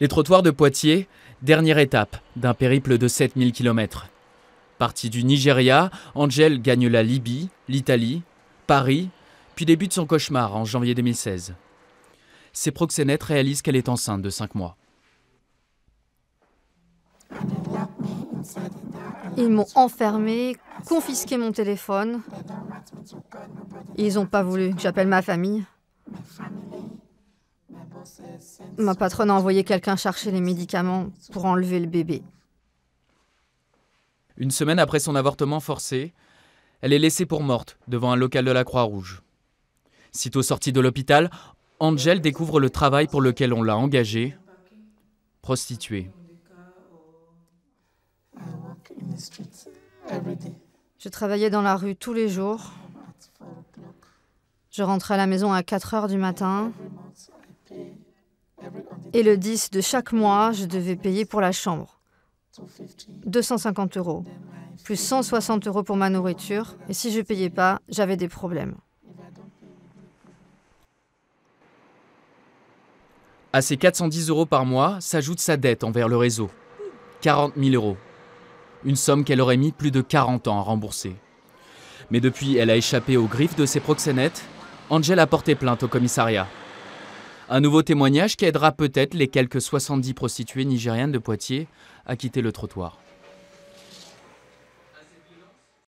Les trottoirs de Poitiers, dernière étape d'un périple de 7000 km. Partie du Nigeria, Angel gagne la Libye, l'Italie, Paris, puis débute son cauchemar en janvier 2016. Ses proxénètes réalisent qu'elle est enceinte de 5 mois. Ils m'ont enfermé, confisqué mon téléphone. Ils n'ont pas voulu que j'appelle ma famille. Ma patronne a envoyé quelqu'un chercher les médicaments pour enlever le bébé. Une semaine après son avortement forcé, elle est laissée pour morte devant un local de la Croix-Rouge. Sitôt sortie de l'hôpital, Angel découvre le travail pour lequel on l'a engagée, prostituée. Je travaillais dans la rue tous les jours. Je rentrais à la maison à 4 heures du matin. Et le 10 de chaque mois, je devais payer pour la chambre. 250 euros, plus 160 euros pour ma nourriture. Et si je ne payais pas, j'avais des problèmes. À ces 410 euros par mois s'ajoute sa dette envers le réseau. 40 000 euros. Une somme qu'elle aurait mis plus de 40 ans à rembourser. Mais depuis, elle a échappé aux griffes de ses proxénètes. Angel a porté plainte au commissariat. Un nouveau témoignage qui aidera peut-être les quelques 70 prostituées nigériennes de Poitiers à quitter le trottoir.